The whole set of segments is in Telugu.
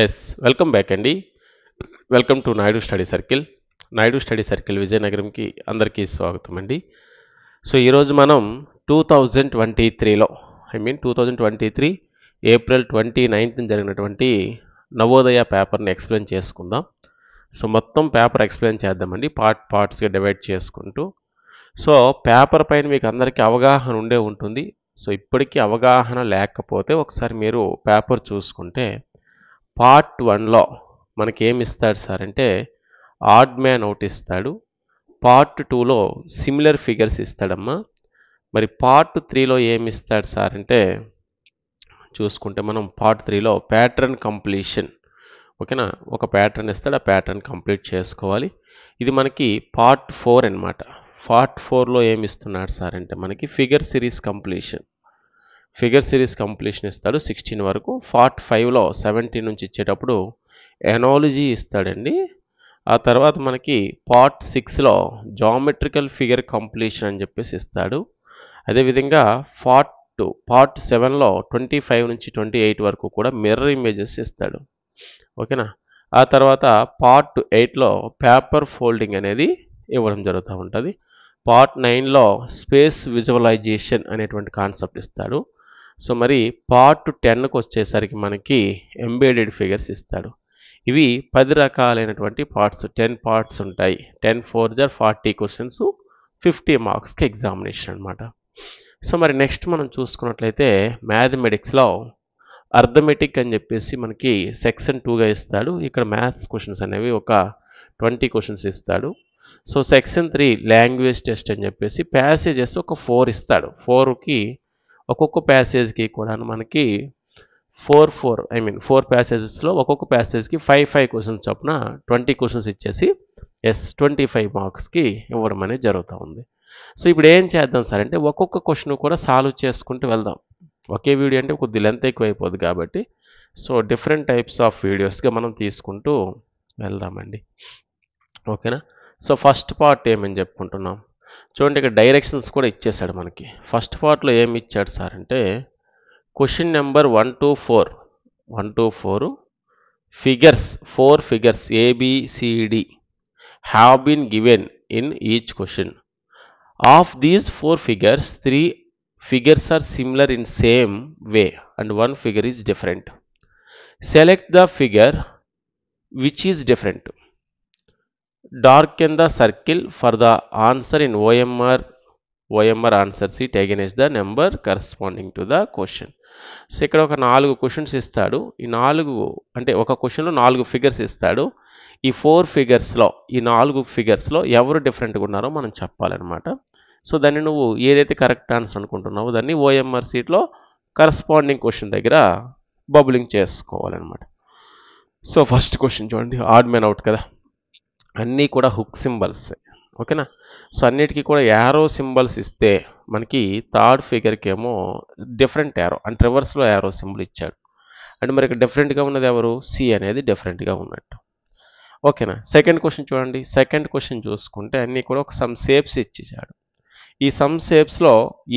ఎస్ వెల్కమ్ బ్యాక్ అండి welcome to Naidu study circle Naidu study circle విజయనగరంకి అందరికీ స్వాగతం అండి సో ఈరోజు మనం టూ థౌజండ్ ట్వంటీ త్రీలో I mean two thousand twenty three April twenty ninth జరిగినటువంటి నవోదయ పేపర్ని ఎక్స్ప్లెయిన్ చేసుకుందాం సో మొత్తం పేపర్ ఎక్స్ప్లెయిన్ చేద్దామండి పార్ట్ పార్ట్స్గా డివైడ్ చేసుకుంటూ సో పేపర్ పైన మీకు అందరికీ అవగాహన ఉండే ఉంటుంది సో ఇప్పటికీ అవగాహన లేకపోతే ఒకసారి మీరు పేపర్ చూసుకుంటే పార్ట్ వన్లో మనకేమిస్తాడు సార్ అంటే ఆడ్ మ్యాన్ అవుట్ ఇస్తాడు పార్ట్ టూలో సిమిలర్ ఫిగర్స్ ఇస్తాడమ్మా మరి పార్ట్ త్రీలో ఏమి ఇస్తాడు సార్ అంటే చూసుకుంటే మనం పార్ట్ త్రీలో ప్యాటర్న్ కంప్లీషన్ ఓకేనా ఒక ప్యాటర్న్ ఇస్తాడు ఆ ప్యాటర్న్ కంప్లీట్ చేసుకోవాలి ఇది మనకి పార్ట్ ఫోర్ అనమాట పార్ట్ ఫోర్లో ఏమి ఇస్తున్నాడు సార్ అంటే మనకి figure series completion figure series completion ఇస్తాడు సిక్స్టీన్ వరకు ఫార్ట్ ఫైవ్లో సెవెంటీన్ నుంచి ఇచ్చేటప్పుడు ఎనాలజీ ఇస్తాడండి ఆ తర్వాత మనకి పార్ట్ సిక్స్లో జామెట్రికల్ ఫిగర్ కంప్లీషన్ అని చెప్పేసి ఇస్తాడు అదేవిధంగా ఫార్ట్ టూ పార్ట్ సెవెన్లో ట్వంటీ ఫైవ్ నుంచి ట్వంటీ ఎయిట్ వరకు కూడా మిర్రర్ ఇమేజెస్ ఇస్తాడు ఓకేనా ఆ తర్వాత పార్ట్ ఎయిట్లో పేపర్ ఫోల్డింగ్ అనేది ఇవ్వడం జరుగుతూ ఉంటుంది పార్ట్ నైన్లో స్పేస్ విజువలైజేషన్ అనేటువంటి కాన్సెప్ట్ ఇస్తాడు సో మరి పార్ట్ టెన్కి వచ్చేసరికి మనకి ఎంబేడెడ్ ఫిగర్స్ ఇస్తాడు ఇవి పది రకాలైనటువంటి పార్ట్స్ టెన్ పార్ట్స్ ఉంటాయి టెన్ ఫోర్ జర్ ఫార్టీ క్వశ్చన్స్ ఫిఫ్టీ మార్క్స్కి ఎగ్జామినేషన్ అనమాట సో మరి నెక్స్ట్ మనం చూసుకున్నట్లయితే మ్యాథమెటిక్స్లో అర్థమెటిక్ అని చెప్పేసి మనకి సెక్షన్ టూగా ఇస్తాడు ఇక్కడ మ్యాథ్స్ క్వశ్చన్స్ అనేవి ఒక ట్వంటీ క్వశ్చన్స్ ఇస్తాడు so section three language test అని చెప్పేసి ప్యాసేజెస్ ఒక ఫోర్ ఇస్తాడు ఫోర్కి ఒక్కొక్క ప్యాసేజ్కి కూడా మనకి four four I mean four ప్యాసేజెస్లో ఒక్కొక్క ప్యాసేజ్కి ఫైవ్ ఫైవ్ క్వశ్చన్స్ చొప్పున ట్వంటీ క్వశ్చన్స్ ఇచ్చేసి ఎస్ ట్వంటీ ఫైవ్ మార్క్స్కి ఇవ్వడం అనేది జరుగుతూ ఉంది సో ఇప్పుడు ఏం చేద్దాం సార్ అంటే ఒక్కొక్క క్వశ్చన్ కూడా సాల్వ్ చేసుకుంటూ వెళ్దాం ఒకే వీడియో అంటే కొద్ది లెంత్ ఎక్కువ అయిపోద్ది కాబట్టి సో డిఫరెంట్ టైప్స్ ఆఫ్ వీడియోస్గా మనం తీసుకుంటూ వెళ్దామండి ఓకేనా సో ఫస్ట్ పార్ట్ ఏమని చెప్పుకుంటున్నాం చూడండి ఇక్కడ డైరెక్షన్స్ కూడా ఇచ్చేసాడు మనకి ఫస్ట్ పార్ట్లో ఏమి ఇచ్చాడు సార్ అంటే question number one two four one two four figures four figures A B C D have been given in each question of these four figures three figures are similar in same way and one figure is different select the figure which is different dark in the circle for the answer in OMR OMR answer sheet against the number corresponding to the question so ఇక్కడ ఒక నాలుగు క్వశ్చన్స్ ఇస్తాడు ఈ నాలుగు అంటే ఒక క్వశ్చన్లో నాలుగు ఫిగర్స్ ఇస్తాడు ఈ ఫోర్ ఫిగర్స్లో ఈ నాలుగు ఫిగర్స్లో ఎవరు డిఫరెంట్గా ఉన్నారో మనం చెప్పాలన్నమాట సో దాన్ని నువ్వు ఏదైతే కరెక్ట్ ఆన్సర్ అనుకుంటున్నావో దాన్ని ఓఎంఆర్ సీట్లో కరస్పాండింగ్ క్వశ్చన్ దగ్గర బబులింగ్ చేసుకోవాలన్నమాట సో ఫస్ట్ క్వశ్చన్ చూడండి ఆడ్ మెన్ అవుట్ కదా అన్నీ కూడా హుక్ సింబల్స్ ఓకేనా సో అన్నిటికీ కూడా యారో సింబల్స్ ఇస్తే మనకి థర్డ్ ఫిగర్కి ఏమో డిఫరెంట్ యారో అంటే రివర్స్లో యారో సింబల్ ఇచ్చాడు అంటే మరి ఇక్కడ డిఫరెంట్గా ఉన్నది ఎవరు సి అనేది డిఫరెంట్గా ఉన్నట్టు ఓకేనా సెకండ్ క్వశ్చన్ చూడండి సెకండ్ క్వశ్చన్ చూసుకుంటే అన్నీ కూడా ఒక సమ్ సేప్స్ ఇచ్చేసాడు ఈ సమ్ సేప్స్లో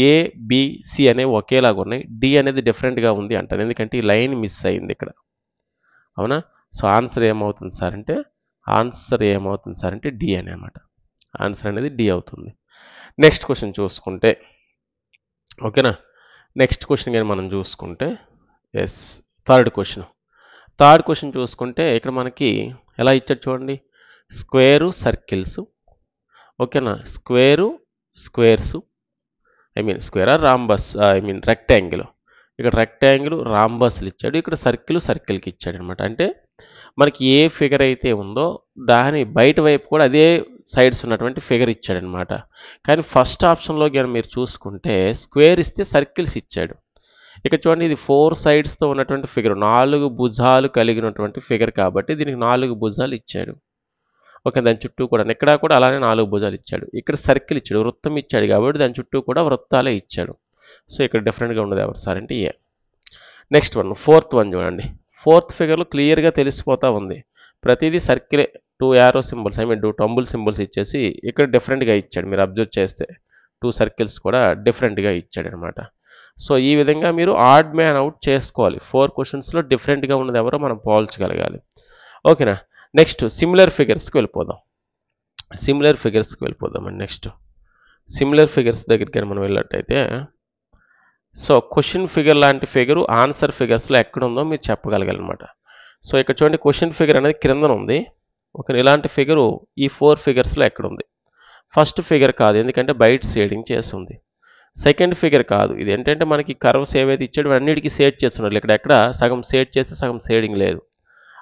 ఏ బిసి అనేవి ఒకేలాగా ఉన్నాయి డి అనేది డిఫరెంట్గా ఉంది అంటారు ఎందుకంటే ఈ లైన్ మిస్ అయింది ఇక్కడ అవునా సో ఆన్సర్ ఏమవుతుంది సార్ అంటే ఆన్సర్ ఏమవుతుంది సార్ అంటే డి అని అనమాట ఆన్సర్ అనేది డి అవుతుంది నెక్స్ట్ క్వశ్చన్ చూసుకుంటే ఓకేనా నెక్స్ట్ క్వశ్చన్ కానీ మనం చూసుకుంటే yes third question third question చూసుకుంటే ఇక్కడ మనకి ఎలా ఇచ్చాడు చూడండి స్క్వేరు సర్కిల్స్ ఓకేనా square squares I mean square or rhombus I mean rectangle ఇక్కడ రెక్టాంగిల్ రాంబస్లు ఇచ్చాడు ఇక్కడ సర్కిల్ సర్కిల్కి ఇచ్చాడు అనమాట అంటే మనకి ఏ ఫిగర్ అయితే ఉందో దాని బయట వైపు కూడా అదే సైడ్స్ ఉన్నటువంటి ఫిగర్ ఇచ్చాడనమాట కానీ ఫస్ట్ ఆప్షన్లో కానీ మీరు చూసుకుంటే స్క్వేర్ ఇస్తే సర్కిల్స్ ఇచ్చాడు ఇక్కడ చూడండి ఇది ఫోర్ సైడ్స్తో ఉన్నటువంటి ఫిగర్ నాలుగు భుజాలు కలిగినటువంటి ఫిగర్ కాబట్టి దీనికి నాలుగు భుజాలు ఇచ్చాడు ఓకే దాని చుట్టూ కూడా ఇక్కడ కూడా అలానే నాలుగు భుజాలు ఇచ్చాడు ఇక్కడ సర్కిల్ ఇచ్చాడు వృత్తం ఇచ్చాడు కాబట్టి దాని చుట్టూ కూడా వృత్తాలే ఇచ్చాడు సో ఇక్కడ డిఫరెంట్గా ఉండదు ఎవరు సార్ అంటే A next one fourth one చూడండి ఫోర్త్ ఫిగర్లో క్లియర్గా తెలిసిపోతూ ఉంది ప్రతిదీ circle two arrow symbols I mean two tumble symbols ఇచ్చేసి ఇక్కడ డిఫరెంట్గా ఇచ్చాడు మీరు అబ్జర్వ్ చేస్తే టూ సర్కిల్స్ కూడా డిఫరెంట్గా ఇచ్చాడు అనమాట సో ఈ విధంగా మీరు ఆర్డ్ మ్యాన్ అవుట్ చేసుకోవాలి ఫోర్ క్వశ్చన్స్లో డిఫరెంట్గా ఉన్నది ఎవరో మనం పోల్చగలగాలి ఓకేనా నెక్స్ట్ సిమిలర్ ఫిగర్స్కి వెళ్ళిపోదాం సిమిలర్ ఫిగర్స్కి వెళ్ళిపోదాం అండి నెక్స్ట్ సిమిలర్ ఫిగర్స్ దగ్గరికి మనం వెళ్ళినట్టయితే సో క్వశ్చన్ ఫిగర్ లాంటి ఫిగరు ఆన్సర్ ఫిగర్స్లో ఎక్కడుందో మీరు చెప్పగలగాలన్నమాట సో ఇక్కడ చూడండి క్వశ్చన్ ఫిగర్ అనేది క్రిందన ఉంది ఒక ఇలాంటి ఫిగరు ఈ ఫోర్ ఫిగర్స్లో ఎక్కడుంది ఫస్ట్ ఫిగర్ కాదు ఎందుకంటే బయట సేడింగ్ చేస్తుంది సెకండ్ ఫిగర్ కాదు ఇది ఏంటంటే మనకి కర్వ్స్ ఏవైతే ఇచ్చాడు అన్నిటికీ సేట్ చేస్తున్నాడు ఇక్కడ ఎక్కడ సగం సేట్ చేస్తే సగం సేడింగ్ లేదు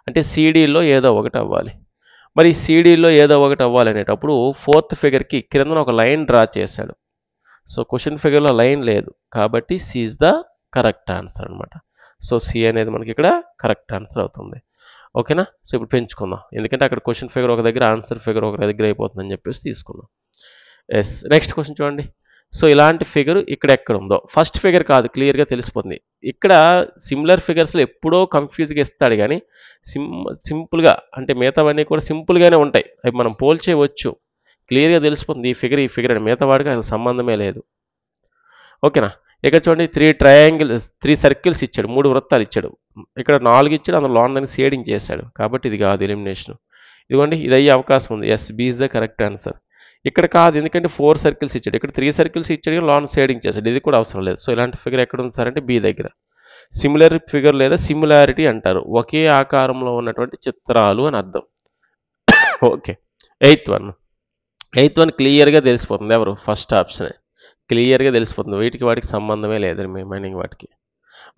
అంటే సీడీలో ఏదో ఒకటి అవ్వాలి మరి సీడీలో ఏదో ఒకటి అవ్వాలనేటప్పుడు ఫోర్త్ ఫిగర్కి క్రిందన ఒక లైన్ డ్రా చేశాడు సో క్వశ్చన్ ఫిగర్లో లైన్ లేదు కాబట్టి C is the correct answer అనమాట సో సి అనేది మనకి ఇక్కడ కరెక్ట్ ఆన్సర్ అవుతుంది ఓకేనా సో ఇప్పుడు పెంచుకుందాం ఎందుకంటే అక్కడ క్వశ్చన్ ఫిగర్ ఒక దగ్గర ఆన్సర్ ఫిగర్ ఒక దగ్గర అయిపోతుందని చెప్పేసి తీసుకున్నాం ఎస్ నెక్స్ట్ క్వశ్చన్ చూడండి సో ఇలాంటి ఫిగర్ ఇక్కడ ఎక్కడ ఉందో ఫస్ట్ ఫిగర్ కాదు క్లియర్గా తెలిసిపోతుంది ఇక్కడ సిమిలర్ ఫిగర్స్లో ఎప్పుడో కన్ఫ్యూజ్గా ఇస్తాడు కానీ సిమ్ సింపుల్గా అంటే మిగతావన్నీ కూడా సింపుల్గానే ఉంటాయి అవి మనం పోల్చేయవచ్చు క్లియర్గా తెలిసిపోతుంది ఈ ఫిగర్ ఈ ఫిగర్ అని మిగతా వాడికి అసలు సంబంధమే లేదు ఓకేనా ఇక్కడ చూడండి త్రీ ట్రయాంగిల్స్ త్రీ సర్కిల్స్ ఇచ్చాడు మూడు వృత్తాలు ఇచ్చాడు ఇక్కడ నాలుగు ఇచ్చాడు అందులో లాన్ షేడింగ్ చేశాడు కాబట్టి ఇది కాదు ఎలిమినేషన్ ఇదిగోండి ఇది అయ్యే అవకాశం ఉంది yes B is the correct answer ఇక్కడ కాదు ఎందుకంటే ఫోర్ సర్కిల్స్ ఇచ్చాడు ఇక్కడ త్రీ సర్కిల్స్ ఇచ్చాడు లాన్ షేడింగ్ చేశాడు ఇది కూడా అవసరం లేదు సో ఇలాంటి ఫిగర్ ఎక్కడ ఉంది సార్ అంటే బి దగ్గర సిమిలర్ ఫిగర్ లేదా సిమిలారిటీ అంటారు ఒకే ఆకారంలో ఉన్నటువంటి చిత్రాలు అని అర్థం okay eighth one eighth one క్లియర్గా తెలిసిపోతుంది ఎవరు ఫస్ట్ ఆప్షన్ క్లియర్గా తెలిసిపోతుంది వీటికి వాటికి సంబంధమే లేదు మైనింగ్ వాటికి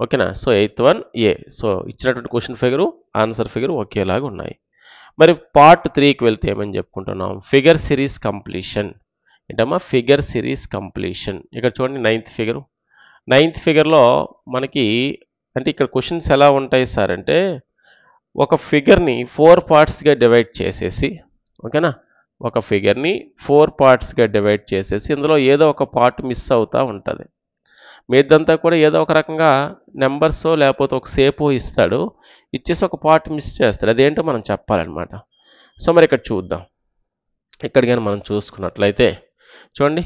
ఓకేనా so eighth one A so ఇచ్చినటువంటి క్వశ్చన్ ఫిగరు ఆన్సర్ ఫిగర్ ఒకేలాగా ఉన్నాయి మరి పార్ట్ త్రీకి వెళ్తే ఏమని చెప్పుకుంటున్నాం ఫిగర్ సిరీస్ కంప్లీషన్ ఏంటమ్మా ఫిగర్ సిరీస్ కంప్లీషన్ ఇక్కడ చూడండి నైన్త్ ఫిగరు నైన్త్ ఫిగర్లో మనకి అంటే ఇక్కడ క్వశ్చన్స్ ఎలా ఉంటాయి సార్ అంటే ఒక ఫిగర్ని ఫోర్ పార్ట్స్గా డివైడ్ చేసేసి ఓకేనా ఒక ఫిగర్ని ఫోర్ పార్ట్స్గా డివైడ్ చేసేసి ఇందులో ఏదో ఒక పార్ట్ మిస్ అవుతూ ఉంటుంది మీదంతా కూడా ఏదో ఒక రకంగా నెంబర్సో లేకపోతే ఒక సేపో ఇస్తాడు ఇచ్చేసి ఒక పార్ట్ మిస్ చేస్తాడు అదేంటో మనం చెప్పాలన్నమాట సో మరి ఇక్కడ చూద్దాం ఇక్కడ కానీ మనం చూసుకున్నట్లయితే చూడండి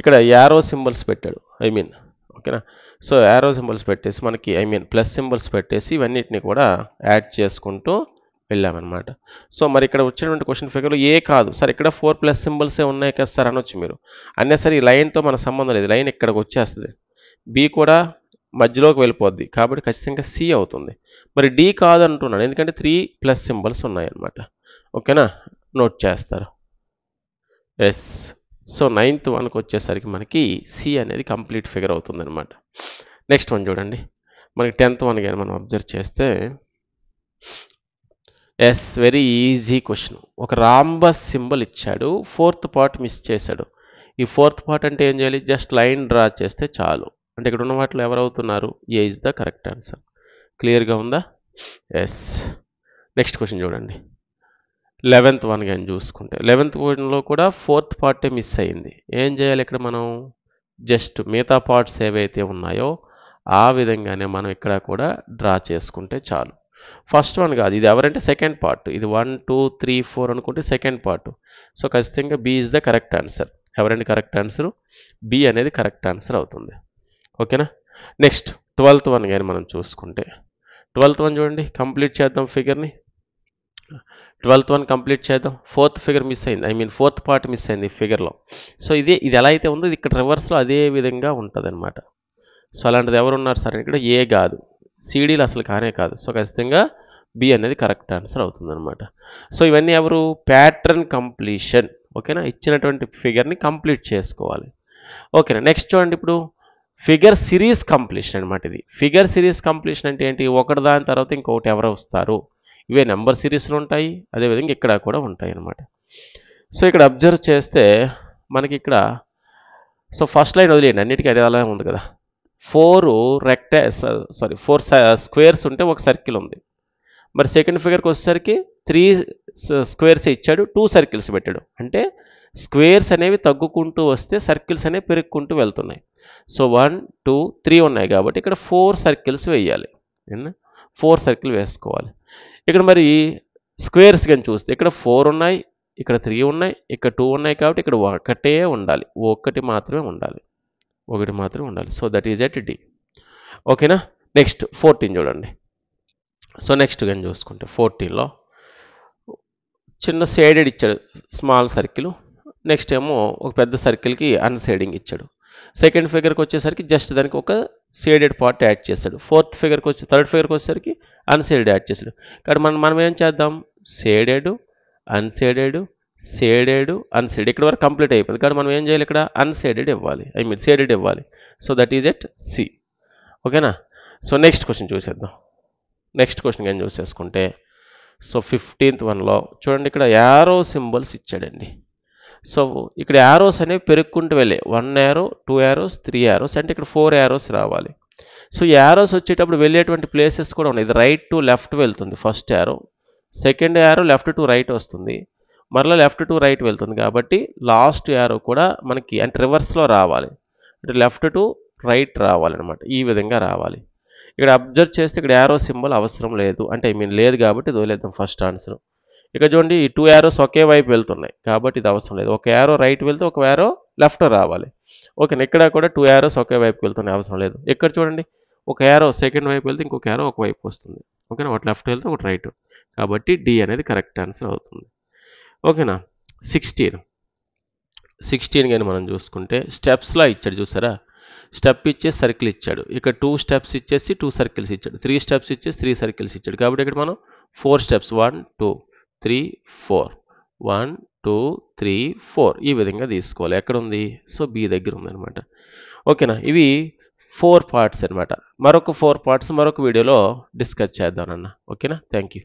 ఇక్కడ యారో సింబల్స్ పెట్టాడు ఐ మీన్ ఓకేనా సో యారో సింబల్స్ పెట్టేసి మనకి ఐ మీన్ ప్లస్ సింబల్స్ పెట్టేసి ఇవన్నిటిని కూడా యాడ్ చేసుకుంటూ వెళ్ళామన్నమాట సో మరి ఇక్కడ వచ్చినటువంటి క్వశ్చన్ ఫిగర్లో ఏ కాదు సార్ ఇక్కడ ఫోర్ ప్లస్ సింబల్సే ఉన్నాయి కదా సార్ అనొచ్చు మీరు అన్నీ సరే ఈ లైన్తో మన సంబంధం లేదు లైన్ ఇక్కడికి వచ్చేస్తుంది బి కూడా మధ్యలోకి వెళ్ళిపోద్ది కాబట్టి ఖచ్చితంగా సి అవుతుంది మరి డి కాదు అంటున్నాను ఎందుకంటే త్రీ ప్లస్ సింబల్స్ ఉన్నాయి ఓకేనా నోట్ చేస్తారు ఎస్ సో నైన్త్ వన్కి వచ్చేసరికి మనకి సి అనేది కంప్లీట్ ఫిగర్ అవుతుంది అనమాట నెక్స్ట్ వన్ చూడండి మనకి టెన్త్ వన్ కానీ మనం అబ్జర్వ్ చేస్తే ఎస్ వెరీ ఈజీ క్వశ్చన్ ఒక రాంబస్ సింబల్ ఇచ్చాడు ఫోర్త్ పార్ట్ మిస్ చేశాడు ఈ ఫోర్త్ పార్ట్ అంటే ఏం చేయాలి జస్ట్ లైన్ డ్రా చేస్తే చాలు అంటే ఇక్కడ ఉన్న వాటిలో ఎవరవుతున్నారు A is the correct answer క్లియర్గా ఉందా ఎస్ నెక్స్ట్ క్వశ్చన్ చూడండి లెవెంత్ వన్ కానీ చూసుకుంటే లెవెంత్ వన్లో కూడా ఫోర్త్ పార్టే మిస్ అయింది ఏం చేయాలి ఇక్కడ మనం జస్ట్ మిగతా పార్ట్స్ ఏవైతే ఉన్నాయో ఆ విధంగానే మనం ఇక్కడ కూడా డ్రా చేసుకుంటే చాలు ఫస్ట్ వన్ కాదు ఇది ఎవరంటే సెకండ్ పార్ట్ ఇది వన్ టూ త్రీ ఫోర్ అనుకుంటే సెకండ్ పార్ట్ సో ఖచ్చితంగా B is the correct answer ఎవరండి కరెక్ట్ ఆన్సర్ బి అనేది కరెక్ట్ ఆన్సర్ అవుతుంది ఓకేనా నెక్స్ట్ ట్వెల్త్ వన్ కానీ మనం చూసుకుంటే ట్వెల్త్ వన్ చూడండి కంప్లీట్ చేద్దాం ఫిగర్ని ట్వెల్త్ వన్ కంప్లీట్ చేద్దాం ఫోర్త్ ఫిగర్ మిస్ అయింది I mean fourth part miss అయింది ఈ ఫిగర్లో సో ఇది ఇది ఎలా అయితే ఉందో ఇక్కడ రివర్స్లో అదే విధంగా ఉంటుంది అనమాట సో అలాంటిది ఎవరున్నారు సరే ఇక్కడ ఏ కాదు సీడీలు అసలు కానే కాదు సో ఖచ్చితంగా బి అనేది కరెక్ట్ ఆన్సర్ అవుతుందనమాట సో ఇవన్నీ ఎవరు ప్యాటర్న్ కంప్లీషన్ ఓకేనా ఇచ్చినటువంటి ఫిగర్ని కంప్లీట్ చేసుకోవాలి ఓకేనా నెక్స్ట్ చూడండి ఇప్పుడు ఫిగర్ సిరీస్ కంప్లీషన్ అనమాట ఇది ఫిగర్ సిరీస్ కంప్లీషన్ అంటే ఏంటి ఒకటి దాని తర్వాత ఇంకొకటి ఎవరు వస్తారు ఇవే నెంబర్ సిరీస్లు ఉంటాయి అదేవిధంగా ఇక్కడ కూడా ఉంటాయి అనమాట సో ఇక్కడ అబ్జర్వ్ చేస్తే మనకి ఇక్కడ సో ఫస్ట్ లైన్ వదిలేయండి అన్నిటికీ అదే అలా ఉంది కదా ఫోర్ రెక్టా సారీ ఫోర్ స్క్వేర్స్ ఉంటే ఒక సర్కిల్ ఉంది మరి సెకండ్ ఫిగర్కి వచ్చేసరికి త్రీ స్క్వేర్స్ ఇచ్చాడు టూ సర్కిల్స్ పెట్టాడు అంటే స్క్వేర్స్ అనేవి తగ్గుకుంటూ వస్తే సర్కిల్స్ అనేవి పెరుగుకుంటూ వెళ్తున్నాయి సో వన్ టూ త్రీ ఉన్నాయి కాబట్టి ఇక్కడ ఫోర్ సర్కిల్స్ వేయాలి ఫోర్ సర్కిల్ వేసుకోవాలి ఇక్కడ మరి స్క్వేర్స్ కానీ చూస్తే ఇక్కడ ఫోర్ ఉన్నాయి ఇక్కడ త్రీ ఉన్నాయి ఇక్కడ టూ ఉన్నాయి కాబట్టి ఇక్కడ ఒకటే ఉండాలి ఒకటి మాత్రమే ఉండాలి ఒకటి మాత్రం ఉండాలి so that is at D ఓకేనా నెక్స్ట్ ఫోర్టీన్ చూడండి సో నెక్స్ట్ కానీ చూసుకుంటే ఫోర్టీన్లో చిన్న షేడెడ్ ఇచ్చాడు స్మాల్ సర్కిల్ నెక్స్ట్ ఏమో ఒక పెద్ద సర్కిల్కి అన్సైడింగ్ ఇచ్చాడు సెకండ్ ఫిగర్కి వచ్చేసరికి జస్ట్ దానికి ఒక షేడెడ్ పార్ట్ యాడ్ చేస్తాడు ఫోర్త్ ఫిగర్కి వచ్చి థర్డ్ ఫిగర్కి వచ్చేసరికి అన్షేడెడ్ యాడ్ చేస్తాడు కానీ మనం మనం ఏం చేద్దాం షేడెడ్ అన్షేడెడ్ షేడెడ్ అన్షేడ్ ఇక్కడ వరకు కంప్లీట్ అయిపోయింది కానీ మనం ఏం చేయాలి ఇక్కడ అన్షేడెడ్ ఇవ్వాలి ఐ మీన్ షేడెడ్ ఇవ్వాలి so that is at C ఓకేనా సో నెక్స్ట్ క్వశ్చన్ చూసేద్దాం నెక్స్ట్ క్వశ్చన్ ఏం చూసేసుకుంటే సో ఫిఫ్టీన్త్ వన్లో చూడండి ఇక్కడ యారో సింబల్స్ ఇచ్చాడండి సో ఇక్కడ యారోస్ అనేవి పెరుక్కుంటూ వెళ్ళే one arrow two arrows three arrows అంటే ఇక్కడ ఫోర్ యారోస్ రావాలి సో యారోస్ వచ్చేటప్పుడు వెళ్ళేటువంటి ప్లేసెస్ కూడా ఉన్నాయి ఇది రైట్ టు లెఫ్ట్ వెళ్తుంది first arrow second arrow left to right వస్తుంది మరలా లెఫ్ట్ టు రైట్ వెళ్తుంది కాబట్టి లాస్ట్ యారో కూడా మనకి అంటే రివర్స్లో రావాలి అంటే లెఫ్ట్ టు రైట్ రావాలన్నమాట ఈ విధంగా రావాలి ఇక్కడ అబ్జర్వ్ చేస్తే ఇక్కడ యారో సింబల్ అవసరం లేదు అంటే ఐ మీన్ లేదు కాబట్టి వదిలేద్దాం ఫస్ట్ ఆన్సర్ ఇక్కడ చూడండి ఈ టూ యారోస్ ఒకే వైపు వెళ్తున్నాయి కాబట్టి ఇది అవసరం లేదు ఒక యారో రైట్ వెళ్తే ఒక యారో లెఫ్ట్ రావాలి ఓకే ఇక్కడ కూడా టూ యారోస్ ఒకే వైపు వెళ్తున్నాయి అవసరం లేదు ఇక్కడ చూడండి ఒక యారో సెకండ్ వైపు వెళ్తే ఇంకొక యారో ఒక వైపు వస్తుంది ఓకేనా ఒకటి లెఫ్ట్ వెళ్తే ఒకటి రైట్ కాబట్టి డి అనేది కరెక్ట్ ఆన్సర్ అవుతుంది ఓకేనా సిక్స్టీన్ సిక్స్టీన్ కానీ మనం చూసుకుంటే స్టెప్స్లా ఇచ్చాడు చూసారా స్టెప్ ఇచ్చే సర్కిల్ ఇచ్చాడు ఇక్కడ టూ స్టెప్స్ ఇచ్చేసి టూ సర్కిల్స్ ఇచ్చాడు త్రీ స్టెప్స్ ఇచ్చేసి త్రీ సర్కిల్స్ ఇచ్చాడు కాబట్టి ఇక్కడ మనం four steps one two three four one two three four ఈ విధంగా తీసుకోవాలి ఎక్కడ ఉంది సో బి దగ్గర ఉందనమాట ఓకేనా ఇవి ఫోర్ పార్ట్స్ అనమాట మరొక ఫోర్ పార్ట్స్ మరొక వీడియోలో డిస్కస్ చేద్దానన్న ఓకేనా థ్యాంక్ యూ